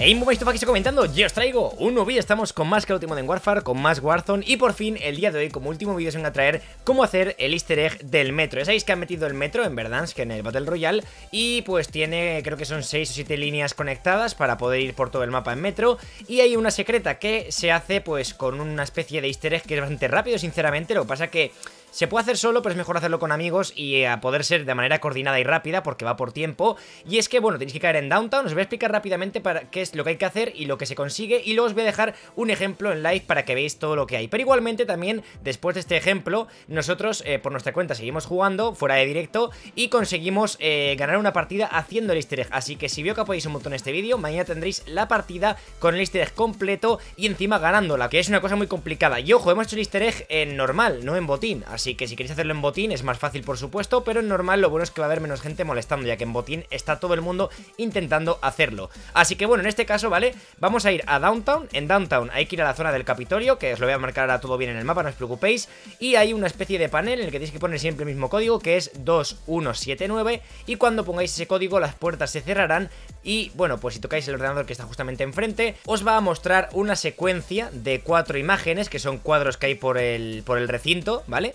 Ey, muy esto que comentando, yo os traigo un nuevo vídeo, estamos con más que el último de Warfare, con más Warzone y por fin el día de hoy como último vídeo os vengo a traer cómo hacer el easter egg del metro. Ya sabéis que han metido el metro en Verdansk, en el Battle Royale y pues tiene creo que son 6 o 7 líneas conectadas para poder ir por todo el mapa en metro y hay una secreta que se hace pues con una especie de easter egg que es bastante rápido sinceramente, lo que pasa que se puede hacer solo, pero es mejor hacerlo con amigos y eh, a poder ser de manera coordinada y rápida porque va por tiempo. Y es que, bueno, tenéis que caer en Downtown. Os voy a explicar rápidamente para qué es lo que hay que hacer y lo que se consigue. Y luego os voy a dejar un ejemplo en live para que veáis todo lo que hay. Pero igualmente también, después de este ejemplo, nosotros eh, por nuestra cuenta seguimos jugando fuera de directo y conseguimos eh, ganar una partida haciendo el easter egg. Así que si veo que apoyáis un montón este vídeo, mañana tendréis la partida con el easter egg completo y encima ganándola, que es una cosa muy complicada. Y ojo, hemos hecho el easter egg en normal, no en botín. Así Así que si queréis hacerlo en botín es más fácil, por supuesto, pero en normal lo bueno es que va a haber menos gente molestando, ya que en botín está todo el mundo intentando hacerlo. Así que bueno, en este caso, ¿vale? Vamos a ir a Downtown. En Downtown hay que ir a la zona del Capitolio, que os lo voy a marcar ahora todo bien en el mapa, no os preocupéis. Y hay una especie de panel en el que tenéis que poner siempre el mismo código, que es 2179. Y cuando pongáis ese código, las puertas se cerrarán. Y bueno, pues si tocáis el ordenador que está justamente enfrente, os va a mostrar una secuencia de cuatro imágenes, que son cuadros que hay por el, por el recinto, ¿vale?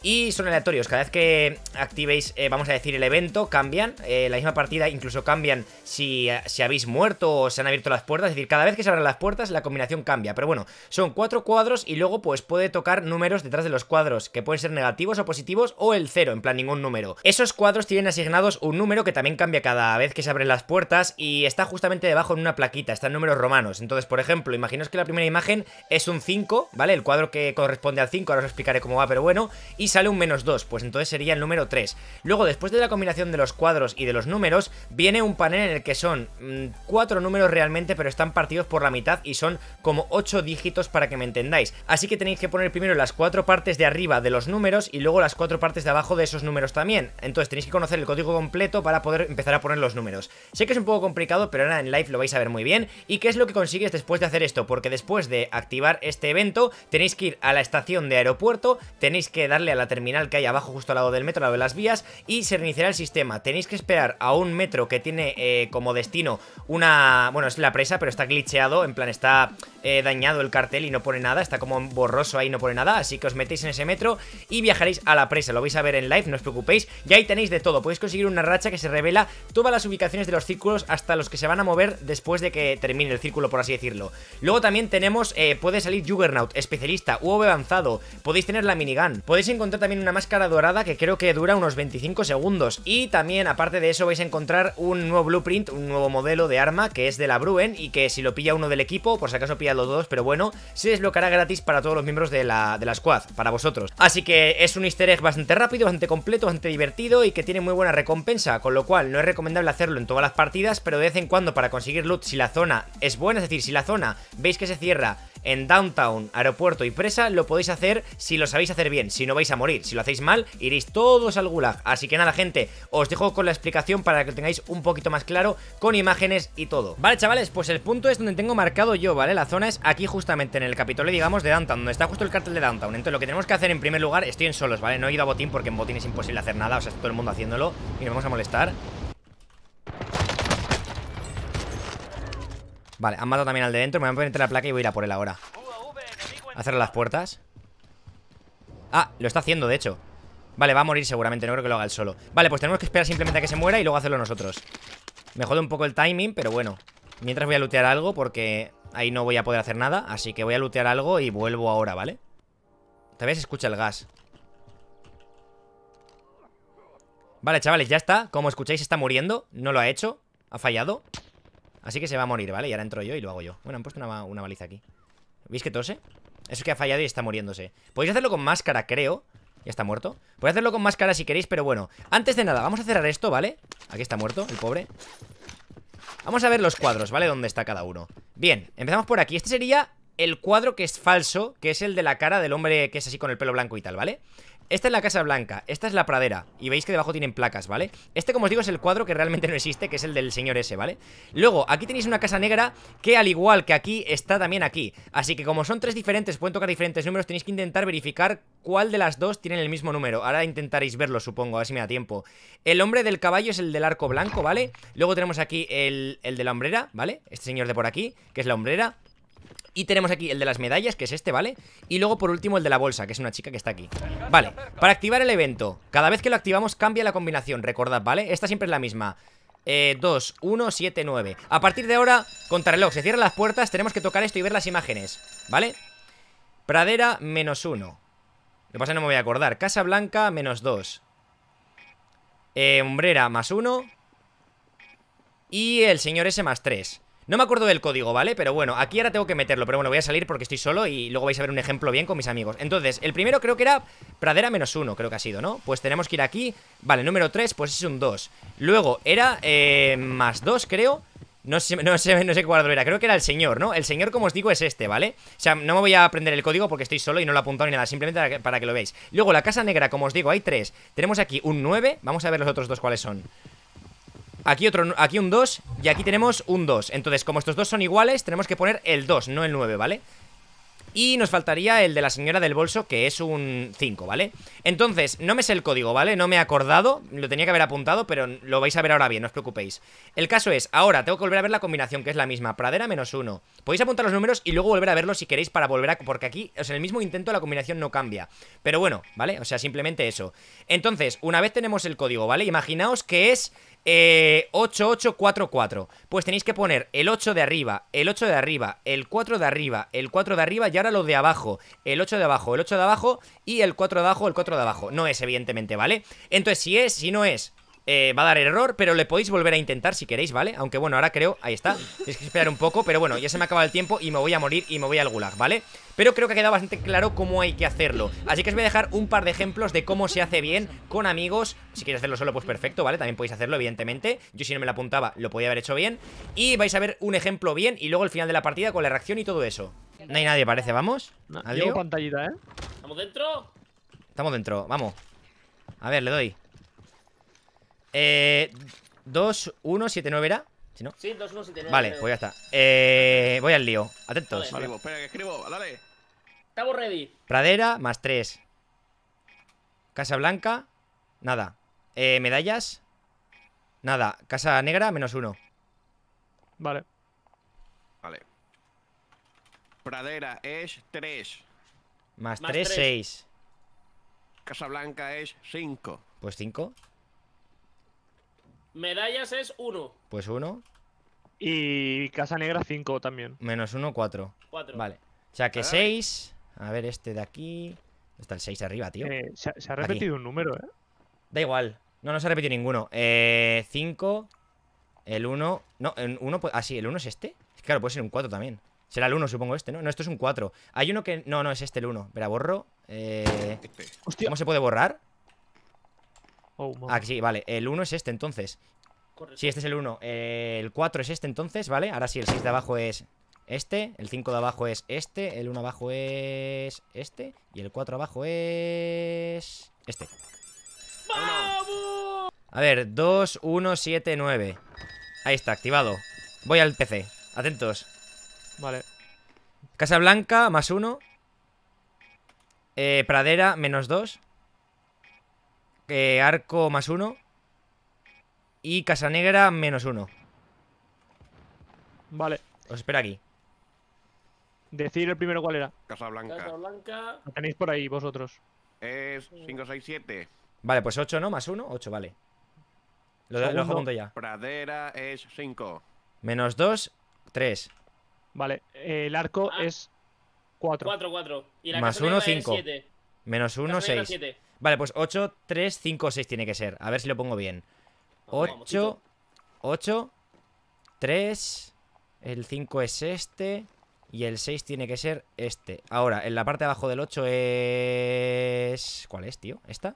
y son aleatorios. Cada vez que activéis, eh, vamos a decir, el evento, cambian. Eh, la misma partida incluso cambian eh, si, habéis muerto o se han abierto las puertas. Es decir, cada vez que se abren las puertas, la combinación cambia. Pero bueno, son cuatro cuadros y luego pues puede tocar números detrás de los cuadros, que pueden ser negativos o positivos o el cero, en plan ningún número. Esos cuadros tienen asignados un número que también cambia cada vez que se abren las puertas y está justamente debajo en una plaquita, están números romanos. Entonces, por ejemplo, imaginaos que la primera imagen es un 5, ¿vale? El cuadro que corresponde al 5, ahora os explicaré cómo va, pero bueno. Y sale un menos 2, pues entonces sería el número 3. Luego, después de la combinación de los cuadros y de los números, viene un panel en el que son mm, cuatro números realmente, pero están partidos por la mitad y son como 8 dígitos para que me entendáis. Así que tenéis que poner primero las cuatro partes de arriba de los números y luego las cuatro partes de abajo de esos números también. Entonces tenéis que conocer el código completo para poder empezar a poner los números. Sé que es un poco complicado, pero ahora en live lo vais a ver muy bien. ¿Y qué es lo que consigues después de hacer esto? Porque después de activar este evento, tenéis que ir a la estación de aeropuerto, tenéis que darle a la terminal que hay abajo justo al lado del metro, al lado de las vías, y se reiniciará el sistema. Tenéis que esperar a un metro que tiene eh, como destino una... Bueno, es la presa, pero está glitcheado, en plan está eh, dañado el cartel y no pone nada, está como borroso ahí, no pone nada, así que os metéis en ese metro y viajaréis a la presa. Lo vais a ver en live, no os preocupéis, y ahí tenéis de todo. Podéis conseguir una racha que se revela todas las ubicaciones de los círculos hasta los que se van a mover después de que termine el círculo, por así decirlo. Luego también tenemos, eh, puede salir Juggernaut, especialista, UV avanzado, podéis tener la minigun, podéis encontrar también una máscara dorada que creo que dura unos 25 segundos. Y también, aparte de eso, vais a encontrar un nuevo blueprint, un nuevo modelo de arma que es de la Bruen y que si lo pilla uno del equipo, por si acaso pilla los dos, pero bueno, se desbloqueará gratis para todos los miembros de la, de la squad, para vosotros. Así que es un easter egg bastante rápido, bastante completo, bastante divertido y que tiene muy buena recompensa, con lo cual no es recomendable hacerlo en todas las partidas, pero de vez en cuando para conseguir loot si la zona es buena, es decir, si la zona veis que se cierra en downtown, aeropuerto y presa lo podéis hacer si lo sabéis hacer bien, si no vais a morir, si lo hacéis mal iréis todos al gulag, así que nada gente, os dejo con la explicación para que lo tengáis un poquito más claro con imágenes y todo. Vale chavales, pues el punto es donde tengo marcado yo, ¿vale? La zona es aquí justamente en el Capitolio, digamos, de Downtown, donde está justo el cartel de Downtown, entonces lo que tenemos que hacer en primer lugar, estoy en solos, ¿vale? No he ido a botín porque en botín es imposible hacer nada, o sea, todo el mundo haciéndolo y nos vamos a molestar Vale, han matado también al de dentro Me van a poner la placa y voy a ir a por él ahora A cerrar las puertas Ah, lo está haciendo, de hecho Vale, va a morir seguramente, no creo que lo haga él solo Vale, pues tenemos que esperar simplemente a que se muera y luego hacerlo nosotros Me jode un poco el timing, pero bueno Mientras voy a lootear algo porque ahí no voy a poder hacer nada Así que voy a lootear algo y vuelvo ahora, ¿vale? Tal vez escucha el gas Vale, chavales, ya está Como escucháis está muriendo No lo ha hecho, ha fallado Así que se va a morir, ¿vale? Y ahora entro yo y lo hago yo Bueno, han puesto una, baliza aquí ¿Veis que tose? Eso es que ha fallado y está muriéndose Podéis hacerlo con máscara, creo ya está muerto Podéis hacerlo con máscara si queréis, pero bueno Antes de nada, vamos a cerrar esto, ¿vale? Aquí está muerto, el pobre Vamos a ver los cuadros, ¿vale? Dónde está cada uno Bien, empezamos por aquí Este sería el cuadro que es falso Que es el de la cara del hombre que es así con el pelo blanco y tal, ¿vale? Esta es la Casa Blanca, esta es la pradera Y veis que debajo tienen placas, ¿vale? Este, como os digo, es el cuadro que realmente no existe Que es el del señor ese, ¿vale? Luego, aquí tenéis una casa negra que al igual que aquí Está también aquí, así que como son tres diferentes Pueden tocar diferentes números, tenéis que intentar verificar Cuál de las dos tienen el mismo número Ahora intentaréis verlo, supongo, a ver si me da tiempo El hombre del caballo es el del arco blanco, ¿vale? Luego tenemos aquí el, el de la hombrera, ¿vale? Este señor de por aquí, que es la hombrera y tenemos aquí el de las medallas, que es este, ¿vale? Y luego por último el de la bolsa, que es una chica que está aquí Vale, para activar el evento Cada vez que lo activamos cambia la combinación, recordad, ¿vale? Esta siempre es la misma 2, 1, 7, 9 A partir de ahora, contrarreloj, se cierran las puertas Tenemos que tocar esto y ver las imágenes, ¿vale? Pradera, menos 1 Lo que pasa no me voy a acordar Casa Blanca, menos 2 eh, Hombrera, más 1 Y el señor ese, más 3 no me acuerdo del código, ¿vale? Pero bueno, aquí ahora tengo que meterlo Pero bueno, voy a salir porque estoy solo y luego vais a ver un ejemplo bien con mis amigos Entonces, el primero creo que era pradera menos uno, creo que ha sido, ¿no? Pues tenemos que ir aquí Vale, número 3, pues es un 2 Luego, era eh, más dos, creo no sé, no sé, no sé cuál era, creo que era el señor, ¿no? El señor, como os digo, es este, ¿vale? O sea, no me voy a aprender el código porque estoy solo y no lo he apuntado ni nada, simplemente para que, para que lo veáis Luego, la casa negra, como os digo, hay tres Tenemos aquí un 9, vamos a ver los otros dos cuáles son Aquí otro, aquí un 2 y aquí tenemos un 2 Entonces, como estos dos son iguales, tenemos que poner el 2, no el 9, ¿vale? Y nos faltaría el de la señora del bolso, que es un 5, ¿vale? Entonces, no me sé el código, ¿vale? No me he acordado, lo tenía que haber apuntado, pero lo vais a ver ahora bien, no os preocupéis. El caso es, ahora tengo que volver a ver la combinación, que es la misma, pradera menos 1. Podéis apuntar los números y luego volver a verlos si queréis para volver a... Porque aquí, o sea, en el mismo intento la combinación no cambia. Pero bueno, ¿vale? O sea, simplemente eso. Entonces, una vez tenemos el código, ¿vale? Imaginaos que es eh, 8844. Pues tenéis que poner el 8 de arriba, el 8 de arriba, el 4 de arriba, el 4 de arriba y ahora lo de abajo. El 8 de abajo, el 8 de abajo y el 4 de abajo, el 4 de abajo. No es, evidentemente, ¿vale? Entonces, si es, si no es, eh, va a dar error, pero le podéis volver a intentar si queréis, ¿vale? Aunque bueno, ahora creo, ahí está Tienes que esperar un poco, pero bueno, ya se me acaba el tiempo Y me voy a morir y me voy al gulag, ¿vale? Pero creo que ha quedado bastante claro cómo hay que hacerlo Así que os voy a dejar un par de ejemplos de cómo se hace bien con amigos Si queréis hacerlo solo, pues perfecto, ¿vale? También podéis hacerlo, evidentemente Yo si no me lo apuntaba, lo podía haber hecho bien Y vais a ver un ejemplo bien y luego el final de la partida con la reacción y todo eso No hay nadie, parece, ¿vamos? Adiós. pantallita, ¿eh? ¿Estamos dentro? Estamos dentro, vamos A ver, le doy eh, 2179 era. ¿Si no? Sí, 2179. Vale, pues ya está. Eh, voy al lío. Atentos. Vale, escribo. Dale. Estamos ready. Pradera, más 3. Casa blanca, nada. Eh, medallas, nada. Casa negra, menos 1. Vale. Vale. Pradera es 3. Más 3, 6. Casa blanca es 5. Pues 5. Medallas es 1. Pues 1. Y Casa Negra 5 también. Menos 1, 4. Vale. O sea que 6. Ah. A ver, este de aquí. Está el 6 arriba, tío. Eh, se, ha, repetido un número, ¿eh? Da igual. No, no se ha repetido ninguno. Eh, 5. El 1. No, el 1. Ah, sí, el 1 es este. Claro, puede ser un 4 también. Será el 1, supongo, este, ¿no? No, esto es un 4. Hay uno que. No, no, es este el 1. Verá, borro. Eh... ¿Cómo se puede borrar? Oh, ah, sí, vale. El 1 es este entonces. si Sí, este es el 1. El 4 es este entonces, ¿vale? Ahora sí, el 6 de abajo es este. El 5 de abajo es este. El 1 abajo es este. Y el 4 abajo es este. ¡Vamos! A ver, 2, 1, 7, 9. Ahí está, activado. Voy al PC. Atentos. Vale. Casa Blanca, más 1. Eh, pradera, menos 2 eh, arco más uno. Y casa negra menos uno. Vale. Os espera aquí. Decir el primero cuál era. Casa blanca Lo tenéis por ahí vosotros. Es 5, 6, 7. Vale, pues 8, ¿no? Más 1, 8, vale. Lo, junto ya. Pradera es 5. Menos 2, 3. Vale, el arco ah. es 4. 4, 4. Y la Más 1, 5. Menos 1, 6. Vale, pues 8, 3, 5, 6 tiene que ser. A ver si lo pongo bien. 8, 8, 3. El 5 es este. Y el 6 tiene que ser este. Ahora, en la parte de abajo del 8 es... ¿Cuál es, tío? ¿Esta?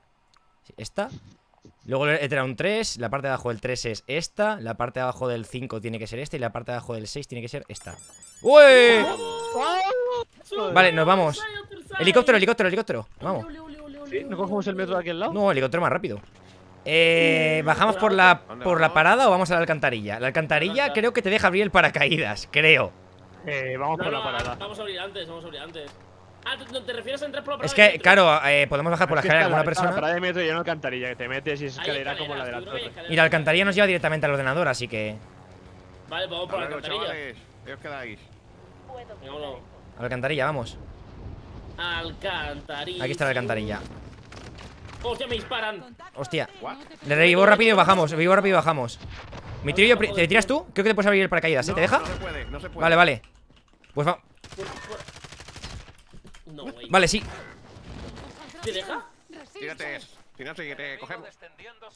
¿Esta? Luego he traído un 3, la parte de abajo del 3 es esta, la parte de abajo del 5 tiene que ser esta y la parte de abajo del 6 tiene que ser esta. ¡Uy! Vale, nos vamos. Helicóptero, helicóptero, helicóptero. Vamos. ¿No cogemos el metro de aquel lado? No, el helicóptero más rápido. Eh, ¿Bajamos por la, por la parada o vamos a la alcantarilla? La alcantarilla creo que te deja abrir el paracaídas, creo. Eh, vamos por la parada. Vamos a abrir antes, vamos a abrir antes. Ah, ¿te refieres a entrar por la parada? Es que, claro, eh, podemos bajar por la escalera de alguna persona. La parada de metro y una alcantarilla, que te metes y escalera como la de la Y la alcantarilla nos lleva directamente al ordenador, así que. Vale, pues vamos por la alcantarilla. Chavales, os quedáis. Alcantarilla, vamos. Alcantarín Aquí está la alcantarilla. Hostia, me disparan. Hostia. Le revivo rápido y bajamos. Revivo rápido y bajamos. Mi tiro yo. ¿Te tiras tú? Creo que te puedes abrir el paracaídas. ¿Se ¿eh? ¿Te deja? No, se puede, no se puede. Vale, vale. Pues va. vale, sí. ¿Te deja? Tírate. Tírate que te cogemos.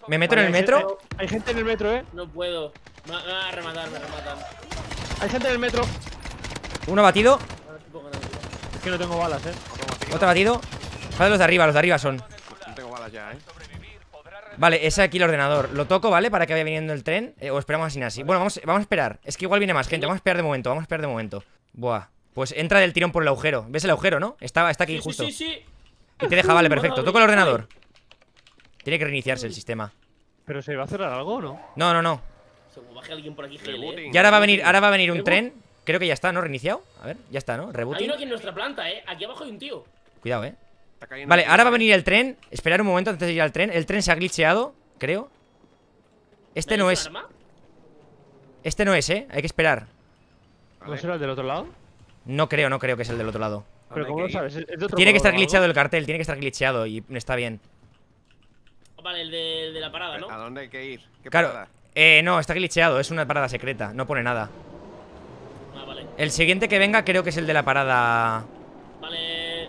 ¿Me meto en el metro? Hay gente, en el metro, eh. No puedo. Me a rematar, me rematan. Hay gente en el metro. Uno batido. Es que no tengo balas, eh. Otro batido. Vale, los de arriba, los de arriba son. No tengo balas ya, eh. Vale, es aquí el ordenador. Lo toco, ¿vale? Para que vaya viniendo el tren. Eh, o esperamos así, así. Bueno, vamos, a esperar. Es que igual viene más gente. Vamos a esperar de momento, vamos a esperar de momento. Buah. Pues entra del tirón por el agujero. ¿Ves el agujero, no? Está, está aquí justo. Sí, sí, sí y te deja, vale, perfecto. Toco el ordenador. Tiene que reiniciarse el sistema. ¿Pero se va a cerrar algo o no? No, no, no. Y ahora va a venir, ahora va a venir un tren Creo que ya está, ¿no? Reiniciado. A ver, ya está, ¿no? Reboot. Hay uno aquí en nuestra planta, ¿eh? Aquí abajo hay un tío. Cuidado, ¿eh? Vale, ahora va a venir el tren. Esperar un momento antes de ir al tren. El tren se ha glitcheado, creo. Este no es. Este no es, ¿eh? Hay que esperar. ¿No será el del otro lado? No creo, no creo que es el del otro lado. Pero ¿cómo lo sabes? tiene que estar glitcheado el cartel, tiene que estar glitcheado y está bien. Oh, vale, el de, la parada, ¿no? ¿A dónde hay que ir? claro, Eh, no, está glitcheado, es una parada secreta, no pone nada. El siguiente que venga creo que es el de la parada. Vale.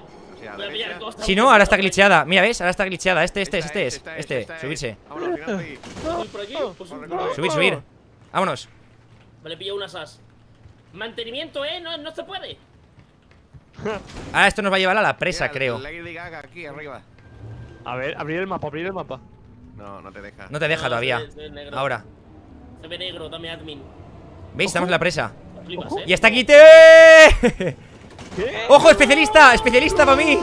Si no, ahora está glitcheada. Mira, ¿ves? Ahora está glitcheada. Este, este, este es. Este, subirse. Subir, subir. Vámonos. Vale, pillo una sas. Mantenimiento, ¿eh? No, no se puede. Ah, esto nos va a llevar a la presa, creo. aquí arriba. A ver, abrir el mapa, abrir el mapa. No, no te deja. No te deja ah, todavía. Ahora. Se ve negro, dame admin. ¿Veis? Estamos en la presa. ¿eh? Y hasta ¡Y está te ¡Ojo, especialista! ¡Especialista para mí!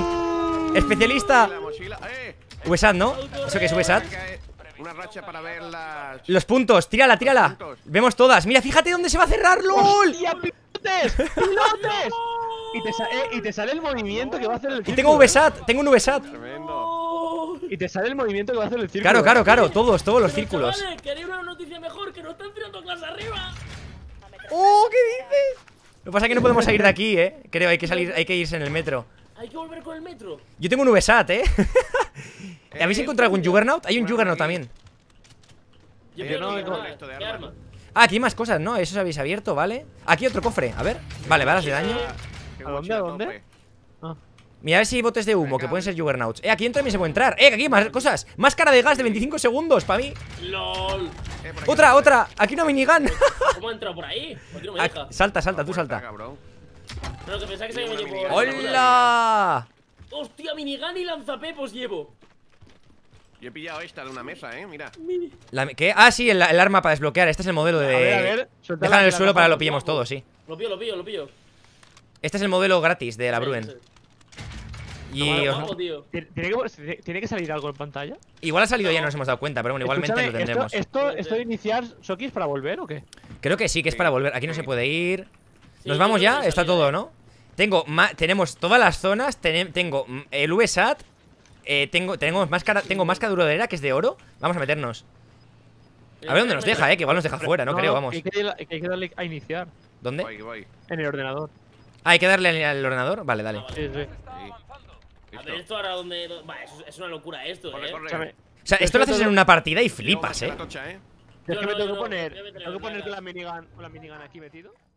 ¡Especialista! Vsat, eh. ¿no? ¿Eso qué es Vsat? Eh. Una racha para ver las... Los puntos, tírala, tírala Vemos todas Mira, fíjate dónde se va a cerrar, LOL Hostia, pilotes, pilotes y, te sale el movimiento que va a hacer el círculo, Y tengo VSAT, tengo un VSAT Y te sale el movimiento que va a hacer el círculo Claro, claro, claro, todos, todos los círculos tirando clase arriba ¡Oh! ¿Qué dices? Lo que pasa es que no podemos salir de aquí, ¿eh? Creo, hay que salir, hay que irse en el metro. Hay que volver con el metro. Yo tengo un VSAT, ¿eh? ¿Habéis eh, encontrado algún Juggernaut? Hay un Juggernaut también. Yo, no de arma. Ah, aquí hay más cosas, ¿no? Eso habéis abierto, ¿vale? Aquí otro cofre, a ver. Vale, balas de daño. dónde? dónde? Mira a ver si hay botes de humo, que pueden ser juggernauts Eh, aquí dentro también se puede entrar Eh, aquí más cosas Máscara de gas de 25 segundos, para mí LOL eh, Otra, otra Aquí una minigun ¿Cómo ha entrado por ahí? ¿Por no me deja? salta, salta, tú salta ¡Hola! ¡Hostia, minigun y lanzapepos llevo! Yo he pillado esta de una mesa, eh, mira ¿Qué? Ah, sí, el, arma para desbloquear Este es el modelo de... A ver, en el suelo para que lo pillemos todo, sí Lo pillo, lo pillo, lo pillo Este es el modelo gratis de la Bruen ¿Tiene, que, salir algo en pantalla? Igual ha salido ya no. ya, nos hemos dado cuenta, pero bueno, igualmente lo tendremos. ¿Esto, esto, de iniciar Soki es para volver o qué? Creo que sí, que es para volver. Aquí no se puede ir. ¿Nos vamos ya? Está todo, ¿no? Tengo tenemos todas las zonas, tengo mm, el USAT, eh, tengo, tenemos máscara, tengo máscara duradera que es de oro. Vamos a meternos. A ver dónde nos deja, eh, que igual nos deja fuera, no, creo, vamos. Hay que, darle a iniciar. ¿Dónde? En el ordenador. Ah, hay que darle al ordenador. Vale, dale. Sí, sí. A ver esto ahora donde... es, una locura esto, eh. O sea, esto lo haces en una partida y flipas, eh. eh. tengo que poner, aquí metido.